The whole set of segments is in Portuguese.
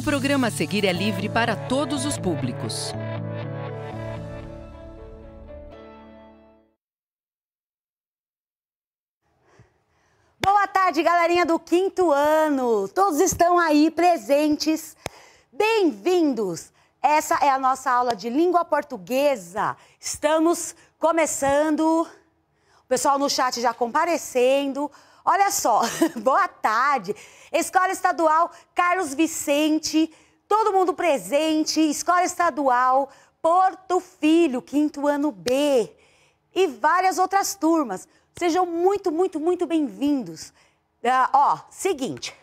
O programa a seguir é livre para todos os públicos. Boa tarde, galerinha do quinto ano. Todos estão aí presentes. Bem-vindos. Essa é a nossa aula de língua portuguesa. Estamos começando. O pessoal no chat já comparecendo. Olha só, boa tarde. Escola Estadual Carlos Vicente, todo mundo presente. Escola Estadual Porto Filho, quinto ano B. E várias outras turmas. Sejam muito, muito, muito bem-vindos. Ah, ó, seguinte.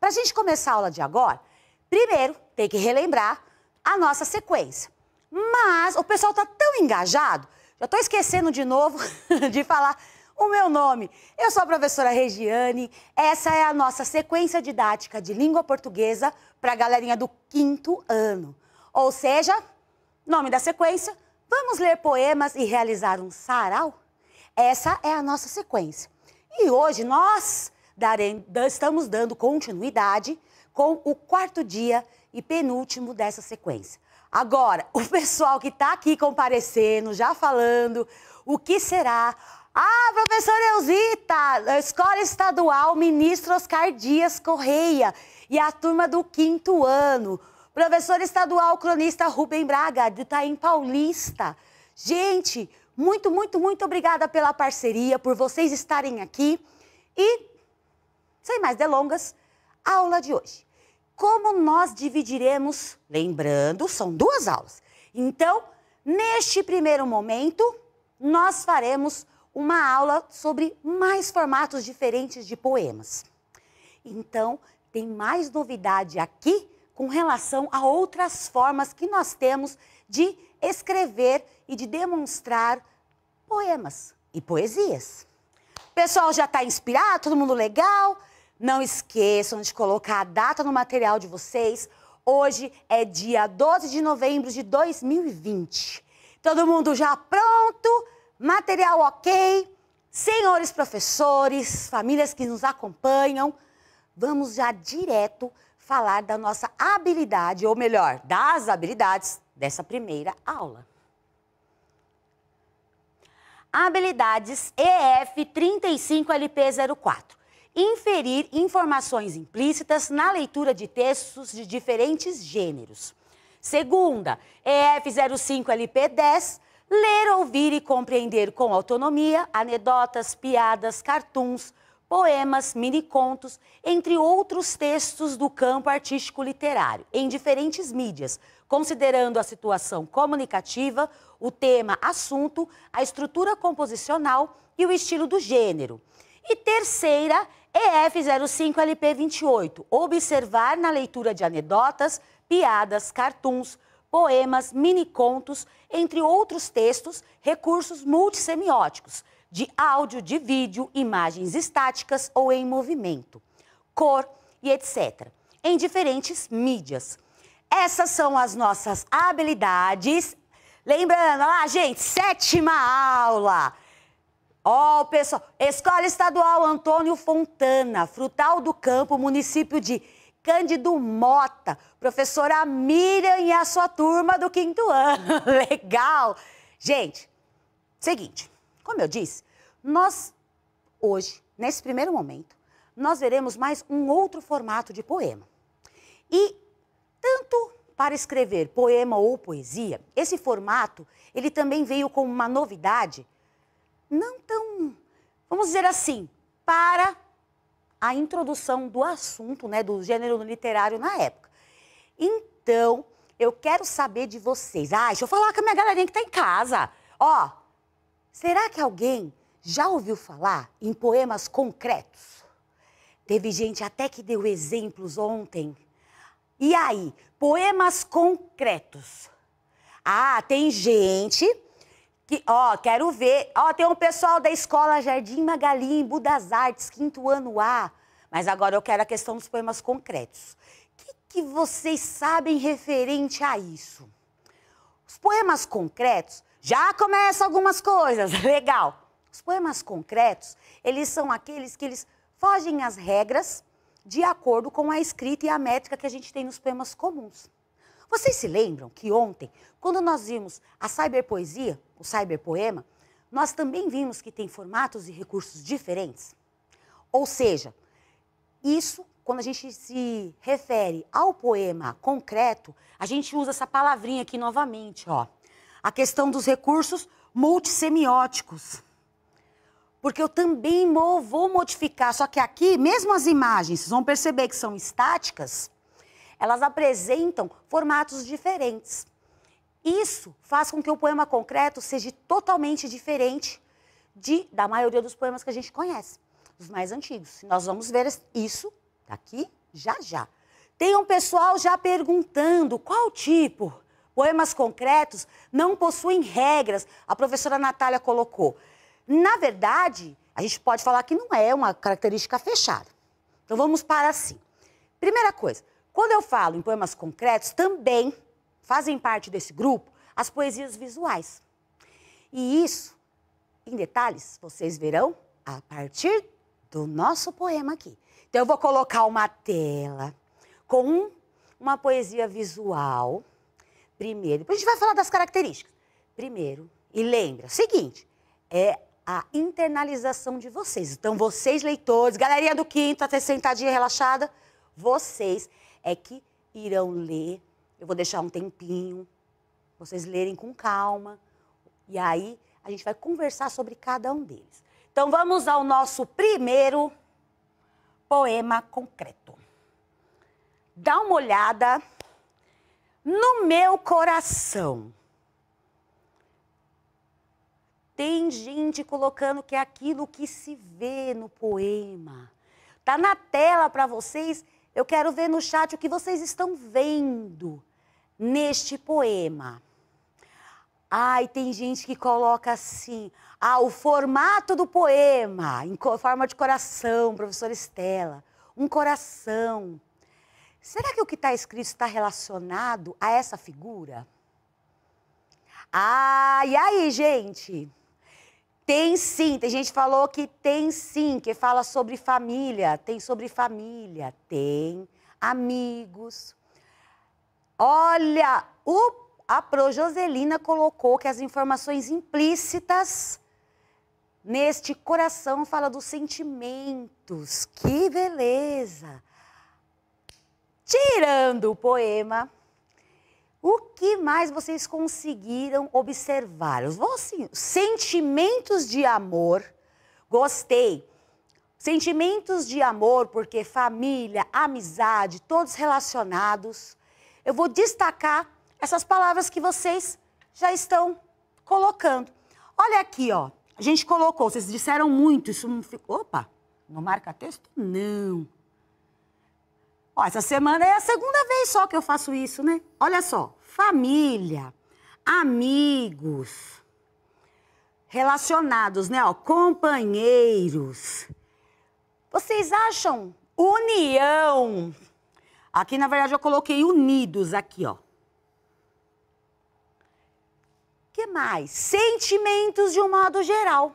Para a gente começar a aula de agora, primeiro tem que relembrar a nossa sequência. Mas o pessoal está tão engajado, já estou esquecendo de novo de falar o meu nome. Eu sou a professora Regiane. Essa é a nossa sequência didática de língua portuguesa para a galerinha do quinto ano. Ou seja, nome da sequência, vamos ler poemas e realizar um sarau? Essa é a nossa sequência. E hoje nós daremos estamos dando continuidade com o quarto dia e penúltimo dessa sequência. Agora, o pessoal que está aqui comparecendo, já falando, o que será ah, professora Elzita, Escola Estadual Ministro Oscar Dias Correia e a turma do quinto ano. Professor estadual cronista Rubem Braga, de Itaim Paulista. Gente, muito, muito, muito obrigada pela parceria, por vocês estarem aqui. E, sem mais delongas, a aula de hoje. Como nós dividiremos, lembrando, são duas aulas. Então, neste primeiro momento, nós faremos uma aula sobre mais formatos diferentes de poemas. Então, tem mais novidade aqui com relação a outras formas que nós temos de escrever e de demonstrar poemas e poesias. pessoal já está inspirado? Todo mundo legal? Não esqueçam de colocar a data no material de vocês. Hoje é dia 12 de novembro de 2020. Todo mundo já pronto? material ok, senhores professores, famílias que nos acompanham, vamos já direto falar da nossa habilidade, ou melhor, das habilidades dessa primeira aula. Habilidades EF35LP04. Inferir informações implícitas na leitura de textos de diferentes gêneros. Segunda, EF05LP10 Ler, ouvir e compreender com autonomia anedotas, piadas, cartuns, poemas, minicontos, entre outros textos do campo artístico literário, em diferentes mídias, considerando a situação comunicativa, o tema, assunto, a estrutura composicional e o estilo do gênero. E terceira, EF05LP28, observar na leitura de anedotas, piadas, cartuns, poemas, minicontos, entre outros textos, recursos multissemióticos, de áudio, de vídeo, imagens estáticas ou em movimento, cor e etc., em diferentes mídias. Essas são as nossas habilidades. Lembrando, ah, gente, sétima aula. Ó, oh, pessoal, Escola Estadual Antônio Fontana, Frutal do Campo, município de Cândido Mota professora Miriam e a sua turma do quinto ano. Legal! Gente, seguinte, como eu disse, nós hoje, nesse primeiro momento, nós veremos mais um outro formato de poema. E tanto para escrever poema ou poesia, esse formato, ele também veio com uma novidade, não tão, vamos dizer assim, para a introdução do assunto, né, do gênero literário na época. Então, eu quero saber de vocês. Ah, deixa eu falar com a minha galerinha que está em casa. Ó, será que alguém já ouviu falar em poemas concretos? Teve gente até que deu exemplos ontem. E aí, poemas concretos. Ah, tem gente que, ó, quero ver. Ó, tem um pessoal da escola Jardim Magali, em Budas Artes, quinto ano A. Mas agora eu quero a questão dos poemas concretos que vocês sabem referente a isso? Os poemas concretos já começam algumas coisas, legal. Os poemas concretos, eles são aqueles que eles fogem às regras de acordo com a escrita e a métrica que a gente tem nos poemas comuns. Vocês se lembram que ontem, quando nós vimos a cyberpoesia, o cyberpoema, nós também vimos que tem formatos e recursos diferentes? Ou seja, isso quando a gente se refere ao poema concreto, a gente usa essa palavrinha aqui novamente, ó. A questão dos recursos multissemióticos. Porque eu também vou modificar, só que aqui, mesmo as imagens, vocês vão perceber que são estáticas, elas apresentam formatos diferentes. Isso faz com que o poema concreto seja totalmente diferente de, da maioria dos poemas que a gente conhece, os mais antigos. Nós vamos ver isso Tá aqui? Já, já. Tem um pessoal já perguntando qual tipo. Poemas concretos não possuem regras, a professora Natália colocou. Na verdade, a gente pode falar que não é uma característica fechada. Então vamos para assim. Primeira coisa, quando eu falo em poemas concretos, também fazem parte desse grupo as poesias visuais. E isso, em detalhes, vocês verão a partir do nosso poema aqui. Então eu vou colocar uma tela com uma poesia visual primeiro. Depois a gente vai falar das características. Primeiro, e lembra, seguinte, é a internalização de vocês. Então vocês leitores, galerinha do quinto, até sentadinha relaxada, vocês é que irão ler. Eu vou deixar um tempinho, vocês lerem com calma. E aí a gente vai conversar sobre cada um deles. Então vamos ao nosso primeiro poema concreto. Dá uma olhada no meu coração. Tem gente colocando que é aquilo que se vê no poema. Tá na tela para vocês. Eu quero ver no chat o que vocês estão vendo neste poema. Ai, tem gente que coloca assim, ah, o formato do poema, em forma de coração, professora Estela, um coração. Será que o que está escrito está relacionado a essa figura? Ah, e aí, gente? Tem sim, tem gente que falou que tem sim, que fala sobre família, tem sobre família, tem amigos. Olha, o a Pro Joselina colocou que as informações implícitas neste coração fala dos sentimentos. Que beleza! Tirando o poema, o que mais vocês conseguiram observar? Os sentimentos de amor, gostei. Sentimentos de amor, porque família, amizade, todos relacionados. Eu vou destacar essas palavras que vocês já estão colocando. Olha aqui, ó. A gente colocou, vocês disseram muito, isso não ficou. Opa, não marca texto? Não. Ó, essa semana é a segunda vez só que eu faço isso, né? Olha só, família, amigos, relacionados, né? Ó, companheiros. Vocês acham união? Aqui, na verdade, eu coloquei unidos aqui, ó. que mais? Sentimentos de um modo geral.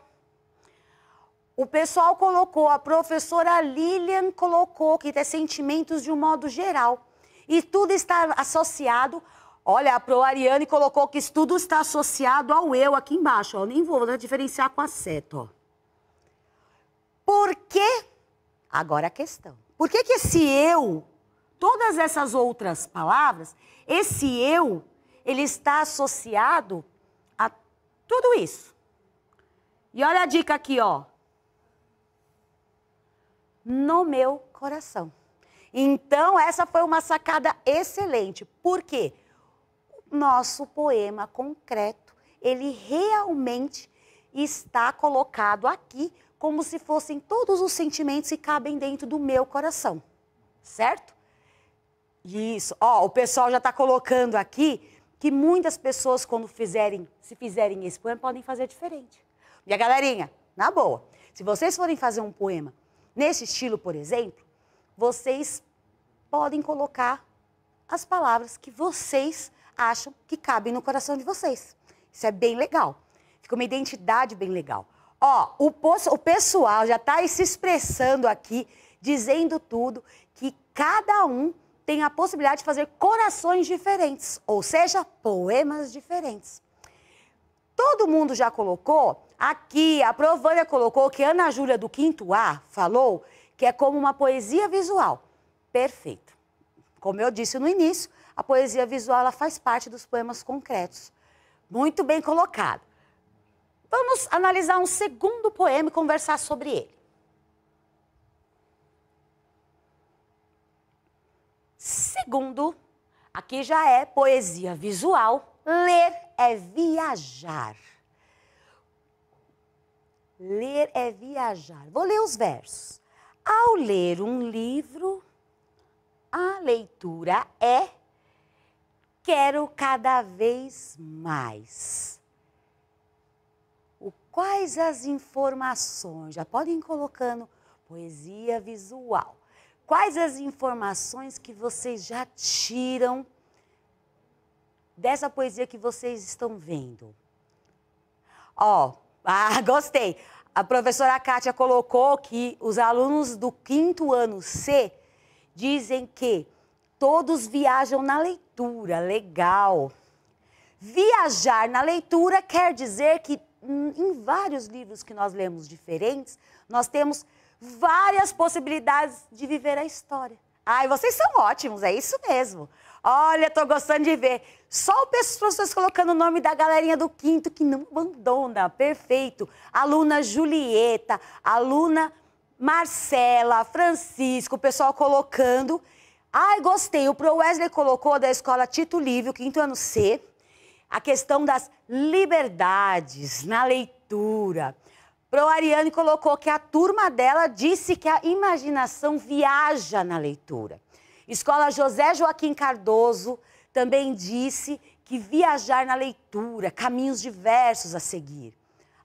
O pessoal colocou, a professora Lilian colocou que tem é sentimentos de um modo geral. E tudo está associado. Olha, a Pro Ariane colocou que tudo está associado ao eu aqui embaixo. Ó. Nem vou diferenciar com a seta. Ó. Por que? Agora a questão. Por que, que esse eu, todas essas outras palavras, esse eu, ele está associado tudo isso. E olha a dica aqui, ó. No meu coração. Então, essa foi uma sacada excelente. Por quê? O nosso poema concreto, ele realmente está colocado aqui como se fossem todos os sentimentos que cabem dentro do meu coração. Certo? Isso. Ó, o pessoal já está colocando aqui que muitas pessoas, quando fizerem, se fizerem esse poema, podem fazer diferente. E a galerinha, na boa, se vocês forem fazer um poema nesse estilo, por exemplo, vocês podem colocar as palavras que vocês acham que cabem no coração de vocês. Isso é bem legal. Fica uma identidade bem legal. Ó, o, o pessoal já está se expressando aqui, dizendo tudo, que cada um tem a possibilidade de fazer corações diferentes, ou seja, poemas diferentes. Todo mundo já colocou aqui, a Provânia colocou que Ana Júlia do Quinto A falou que é como uma poesia visual. Perfeito. Como eu disse no início, a poesia visual ela faz parte dos poemas concretos. Muito bem colocado. Vamos analisar um segundo poema e conversar sobre ele. Segundo, aqui já é poesia visual. Ler é viajar. Ler é viajar. Vou ler os versos. Ao ler um livro, a leitura é quero cada vez mais. O quais as informações? Já podem ir colocando poesia visual. Quais as informações que vocês já tiram dessa poesia que vocês estão vendo? Ó, oh, ah, gostei. A professora Kátia colocou que os alunos do quinto ano C dizem que todos viajam na leitura. Legal. Viajar na leitura quer dizer que hum, em vários livros que nós lemos diferentes, nós temos várias possibilidades de viver a história. Ai, vocês são ótimos, é isso mesmo. Olha, tô gostando de ver. Só o pessoas tá colocando o nome da galerinha do quinto que não abandona. Perfeito. Aluna Julieta, aluna Marcela, Francisco, o pessoal colocando. Ai, gostei. O Pro Wesley colocou da escola Tito Livre, o quinto ano C, a questão das liberdades na leitura. Pro Ariane colocou que a turma dela disse que a imaginação viaja na leitura. Escola José Joaquim Cardoso também disse que viajar na leitura, caminhos diversos a seguir.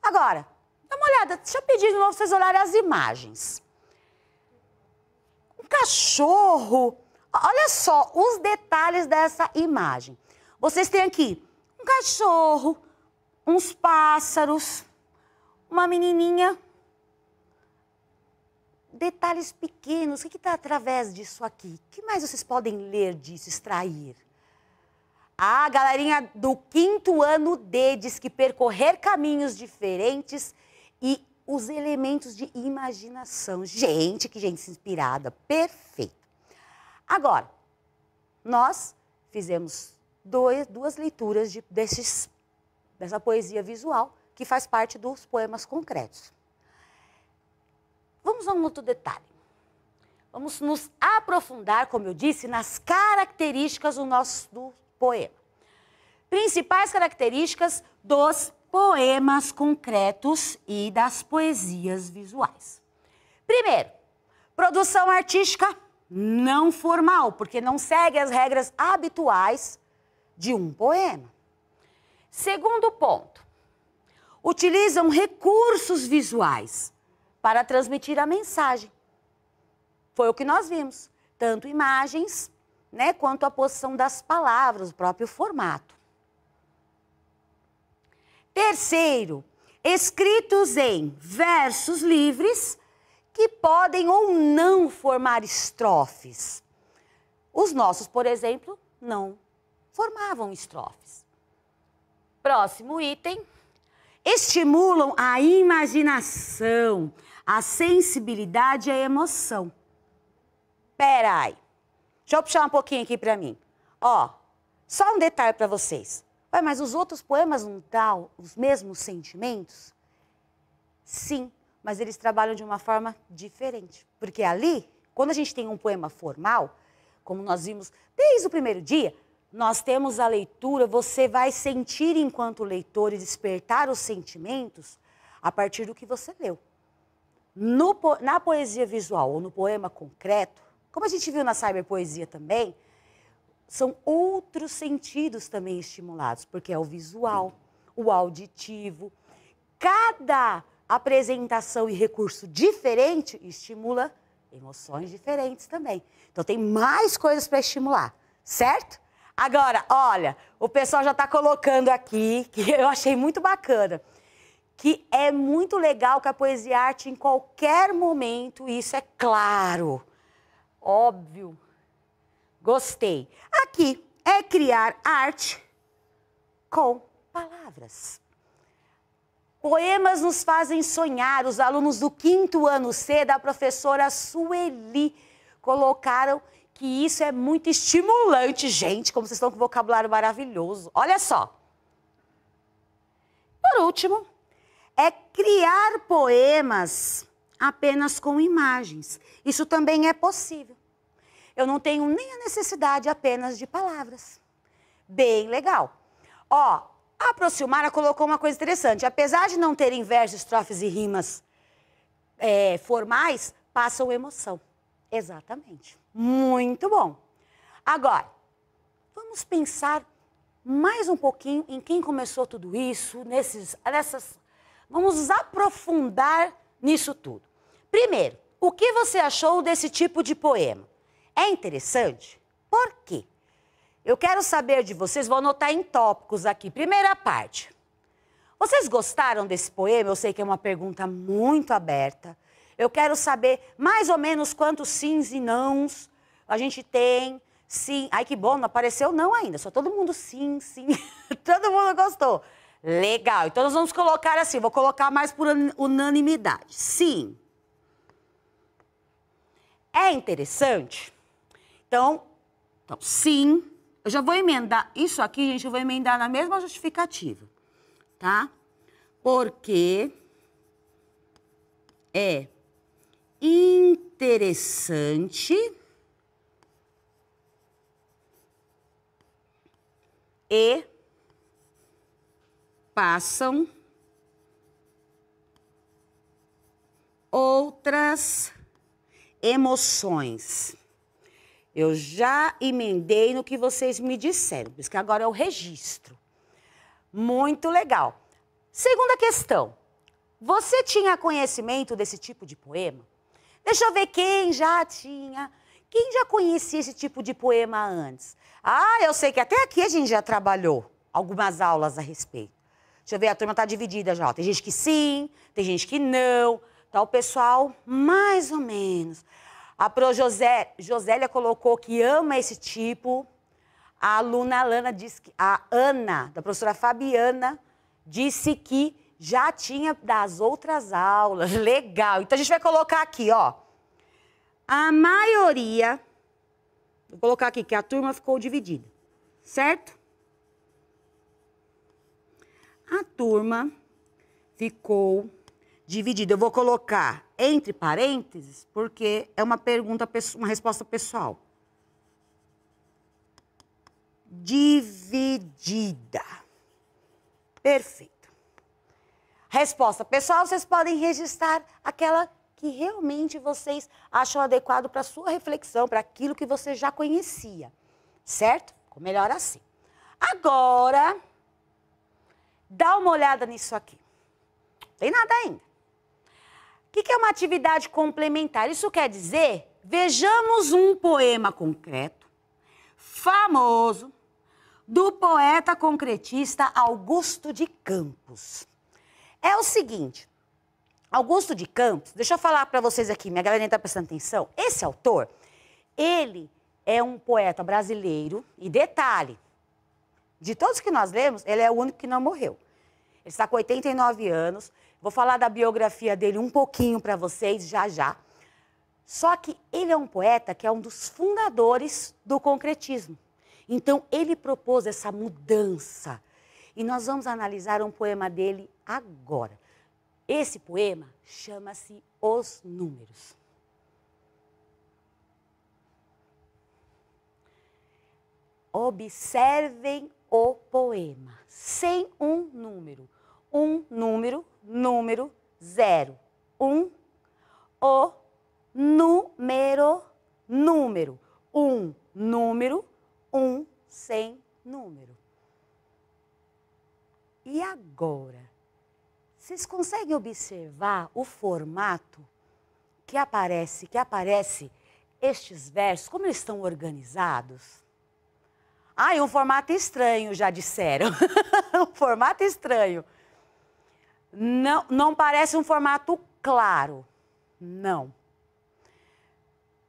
Agora, dá uma olhada, deixa eu pedir de novo vocês olharem as imagens. Um cachorro. Olha só os detalhes dessa imagem. Vocês têm aqui um cachorro, uns pássaros, uma menininha. Detalhes pequenos, o que está através disso aqui? O que mais vocês podem ler disso, extrair? A galerinha do quinto ano D diz que percorrer caminhos diferentes e os elementos de imaginação. Gente, que gente inspirada. Perfeito. Agora, nós fizemos dois, duas leituras de, desses, dessa poesia visual que faz parte dos poemas concretos. Vamos a um outro detalhe. Vamos nos aprofundar, como eu disse, nas características do nosso do poema. Principais características dos poemas concretos e das poesias visuais. Primeiro, produção artística não formal, porque não segue as regras habituais de um poema. Segundo ponto, utilizam recursos visuais para transmitir a mensagem. Foi o que nós vimos, tanto imagens, né, quanto a posição das palavras, o próprio formato. Terceiro, escritos em versos livres que podem ou não formar estrofes. Os nossos, por exemplo, não formavam estrofes. Próximo item estimulam a imaginação, a sensibilidade e a emoção. Peraí, deixa eu puxar um pouquinho aqui para mim. Ó, só um detalhe para vocês. Ué, mas os outros poemas não dão os mesmos sentimentos? Sim, mas eles trabalham de uma forma diferente. Porque ali, quando a gente tem um poema formal, como nós vimos desde o primeiro dia, nós temos a leitura, você vai sentir enquanto leitor e despertar os sentimentos a partir do que você leu. No, na poesia visual ou no poema concreto, como a gente viu na cyberpoesia também, são outros sentidos também estimulados, porque é o visual, o auditivo. Cada apresentação e recurso diferente estimula emoções diferentes também. Então tem mais coisas para estimular, certo? Agora, olha, o pessoal já está colocando aqui, que eu achei muito bacana, que é muito legal que a poesia arte em qualquer momento, isso é claro, óbvio. Gostei. Aqui é criar arte com palavras. Poemas nos fazem sonhar. Os alunos do quinto ano C da professora Sueli colocaram que isso é muito estimulante, gente, como vocês estão com um vocabulário maravilhoso. Olha só. Por último, é criar poemas apenas com imagens. Isso também é possível. Eu não tenho nem a necessidade apenas de palavras. Bem legal. Ó, a Aproximara colocou uma coisa interessante. Apesar de não terem versos, estrofes e rimas é, formais, passam emoção. Exatamente. Muito bom. Agora, vamos pensar mais um pouquinho em quem começou tudo isso, nesses, nessas. Vamos aprofundar nisso tudo. Primeiro, o que você achou desse tipo de poema? É interessante? Por quê? Eu quero saber de vocês, vou anotar em tópicos aqui. Primeira parte. Vocês gostaram desse poema? Eu sei que é uma pergunta muito aberta, eu quero saber mais ou menos quantos sims e nãos a gente tem. Sim, ai que bom, não apareceu não ainda. Só todo mundo sim, sim. todo mundo gostou. Legal. Então nós vamos colocar assim, vou colocar mais por unanimidade. Sim. É interessante. Então, então sim. Eu já vou emendar isso aqui, gente, eu vou emendar na mesma justificativa, tá? Porque é interessante e passam outras emoções. Eu já emendei no que vocês me disseram, porque agora é o registro. Muito legal. Segunda questão. Você tinha conhecimento desse tipo de poema? Deixa eu ver quem já tinha, quem já conhecia esse tipo de poema antes. Ah, eu sei que até aqui a gente já trabalhou algumas aulas a respeito. Deixa eu ver, a turma está dividida já. Tem gente que sim, tem gente que não. Tá o pessoal mais ou menos. A Pro José, Josélia colocou que ama esse tipo. A aluna Lana disse que, a Ana, da professora Fabiana, disse que já tinha das outras aulas. Legal. Então a gente vai colocar aqui, ó. A maioria. Vou colocar aqui que a turma ficou dividida, certo? A turma ficou dividida. Eu vou colocar entre parênteses, porque é uma pergunta, uma resposta pessoal. Dividida. Perfeito resposta. Pessoal, vocês podem registrar aquela que realmente vocês acham adequado para sua reflexão, para aquilo que você já conhecia. Certo? Ficou melhor assim. Agora, dá uma olhada nisso aqui. Não tem nada ainda. O que é uma atividade complementar? Isso quer dizer, vejamos um poema concreto, famoso, do poeta concretista Augusto de Campos. É o seguinte, Augusto de Campos, deixa eu falar para vocês aqui, minha galera está prestando atenção. Esse autor, ele é um poeta brasileiro, e detalhe, de todos que nós lemos, ele é o único que não morreu. Ele está com 89 anos. Vou falar da biografia dele um pouquinho para vocês já já. Só que ele é um poeta que é um dos fundadores do concretismo. Então ele propôs essa mudança. E nós vamos analisar um poema dele agora. Esse poema chama-se Os Números. Observem o poema, sem um número. Um número, número, zero. Um, o número, número. Um número, um sem número. E agora? Vocês conseguem observar o formato que aparece, que aparece estes versos, como eles estão organizados? Ah, é um formato estranho, já disseram. um formato estranho. Não, não parece um formato claro. Não.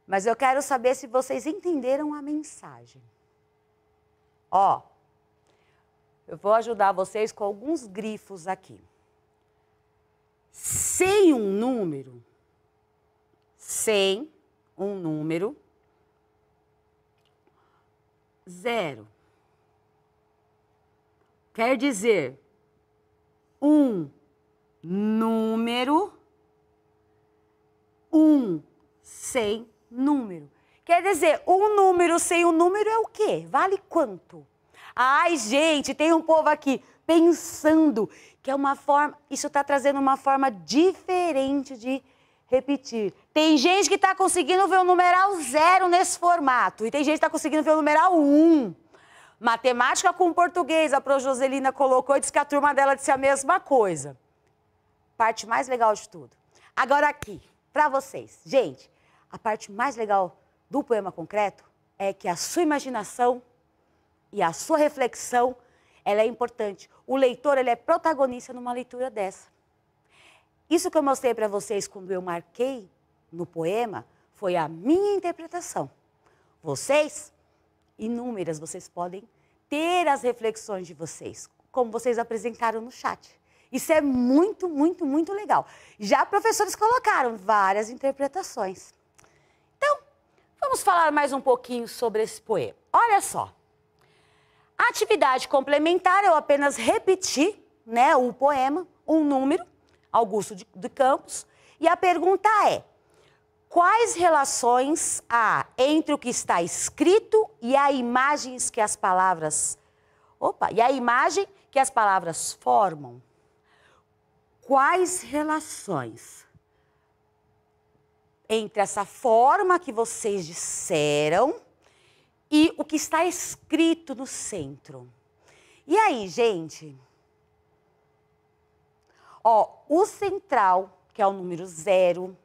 Mas eu quero saber se vocês entenderam a mensagem. Ó, eu vou ajudar vocês com alguns grifos aqui sem um número, sem um número, zero. Quer dizer, um número, um sem número. Quer dizer, um número sem um número é o quê? Vale quanto? Ai, gente, tem um povo aqui pensando, que é uma forma. Isso está trazendo uma forma diferente de repetir. Tem gente que está conseguindo ver o numeral zero nesse formato, e tem gente que está conseguindo ver o numeral um. Matemática com português, a Pro Joselina colocou e disse que a turma dela disse a mesma coisa. Parte mais legal de tudo. Agora aqui, para vocês. Gente, a parte mais legal do poema concreto é que a sua imaginação e a sua reflexão ela é importante. O leitor ele é protagonista numa leitura dessa. Isso que eu mostrei para vocês quando eu marquei no poema foi a minha interpretação. Vocês, inúmeras, vocês podem ter as reflexões de vocês, como vocês apresentaram no chat. Isso é muito, muito, muito legal. Já professores colocaram várias interpretações. Então, vamos falar mais um pouquinho sobre esse poema. Olha só atividade complementar, é eu apenas repeti né, um poema, um número, Augusto de, de Campos, e a pergunta é: quais relações há entre o que está escrito e a imagens que as palavras. Opa, e a imagem que as palavras formam? Quais relações entre essa forma que vocês disseram e o que está escrito no centro. E aí, gente? Ó, o central, que é o número zero,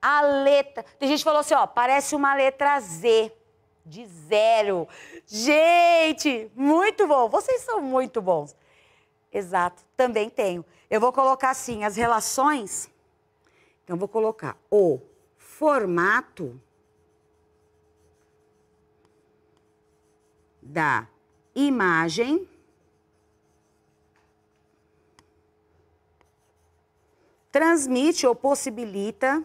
a letra. Tem gente que falou assim, ó, parece uma letra Z de zero. Gente, muito bom. Vocês são muito bons. Exato, também tenho. Eu vou colocar assim as relações. Então vou colocar o formato da imagem transmite ou possibilita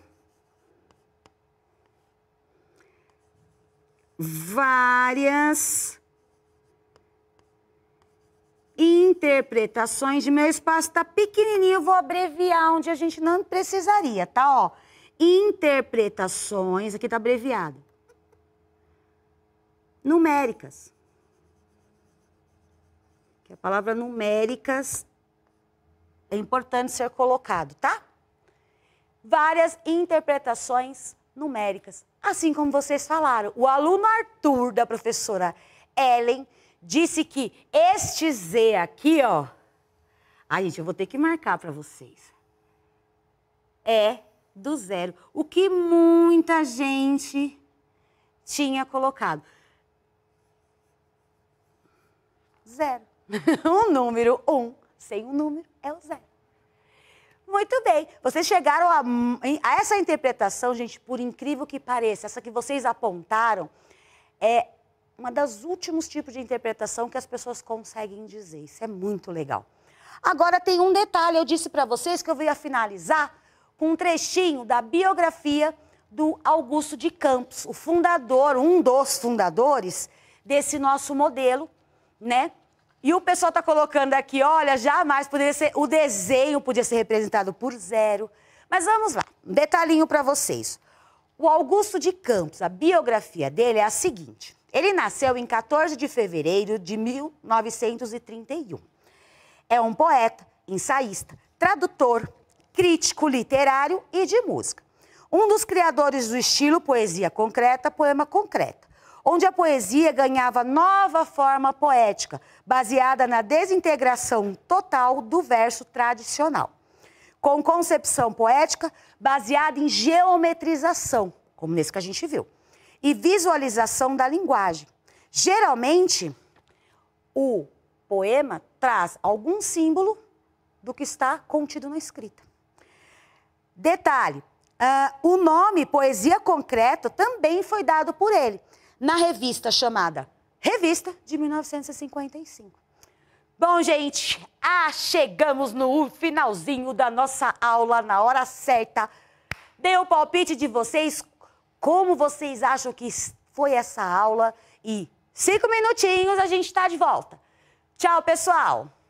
várias interpretações de meu espaço está pequenininho, vou abreviar onde a gente não precisaria, tá? Ó, interpretações, aqui está abreviado, numéricas que a palavra numéricas é importante ser colocado, tá? Várias interpretações numéricas. Assim como vocês falaram, o aluno Arthur da professora Ellen disse que este Z aqui, ó. Ai, gente, eu vou ter que marcar para vocês. É do zero. O que muita gente tinha colocado. Zero o número um sem um número é o zero. Muito bem. Vocês chegaram a, a, essa interpretação, gente, por incrível que pareça, essa que vocês apontaram, é uma das últimos tipos de interpretação que as pessoas conseguem dizer. Isso é muito legal. Agora tem um detalhe, eu disse para vocês que eu ia finalizar com um trechinho da biografia do Augusto de Campos, o fundador, um dos fundadores desse nosso modelo, né? E o pessoal está colocando aqui, olha, jamais poderia ser. O desenho podia ser representado por zero. Mas vamos lá, um detalhinho para vocês. O Augusto de Campos, a biografia dele é a seguinte: ele nasceu em 14 de fevereiro de 1931. É um poeta, ensaísta, tradutor, crítico literário e de música. Um dos criadores do estilo poesia concreta, poema concreto onde a poesia ganhava nova forma poética, baseada na desintegração total do verso tradicional. Com concepção poética baseada em geometrização, como nesse que a gente viu, e visualização da linguagem. Geralmente, o poema traz algum símbolo do que está contido na escrita. Detalhe: uh, o nome poesia concreta também foi dado por ele, na revista chamada Revista de 1955. Bom, gente, ah, chegamos no finalzinho da nossa aula, na hora certa. Dei o palpite de vocês, como vocês acham que foi essa aula. E cinco minutinhos a gente está de volta. Tchau, pessoal!